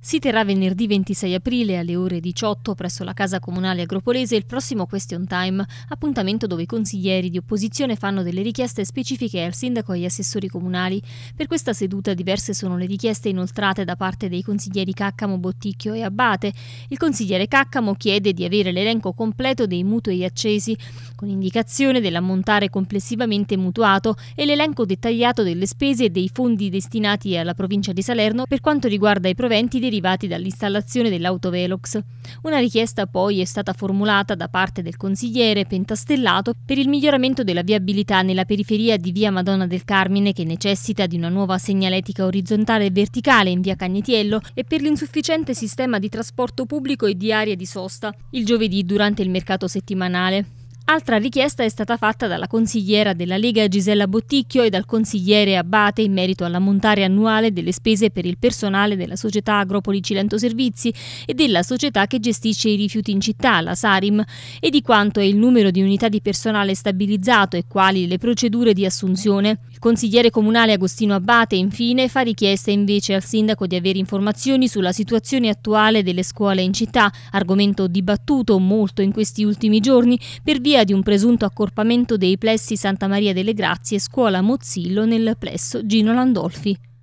Si terrà venerdì 26 aprile alle ore 18 presso la Casa Comunale Agropolese il prossimo Question Time, appuntamento dove i consiglieri di opposizione fanno delle richieste specifiche al sindaco e agli assessori comunali. Per questa seduta diverse sono le richieste inoltrate da parte dei consiglieri Caccamo, Botticchio e Abbate. Il consigliere Caccamo chiede di avere l'elenco completo dei mutui accesi, con indicazione dell'ammontare complessivamente mutuato e l'elenco dettagliato delle spese e dei fondi destinati alla provincia di Salerno per quanto riguarda i proventi dei derivati dall'installazione dell'autovelox. Una richiesta poi è stata formulata da parte del consigliere Pentastellato per il miglioramento della viabilità nella periferia di via Madonna del Carmine che necessita di una nuova segnaletica orizzontale e verticale in via Cagnetiello e per l'insufficiente sistema di trasporto pubblico e di area di sosta il giovedì durante il mercato settimanale. Altra richiesta è stata fatta dalla consigliera della Lega Gisella Botticchio e dal consigliere Abate in merito all'ammontare annuale delle spese per il personale della società Agropoli Cilento Servizi e della società che gestisce i rifiuti in città, la Sarim, e di quanto è il numero di unità di personale stabilizzato e quali le procedure di assunzione. Il consigliere comunale Agostino Abate infine, fa richiesta invece al sindaco di avere informazioni sulla situazione attuale delle scuole in città, argomento dibattuto molto in questi ultimi giorni per via di un presunto accorpamento dei plessi Santa Maria delle Grazie e Scuola Mozzillo nel plesso Gino Landolfi.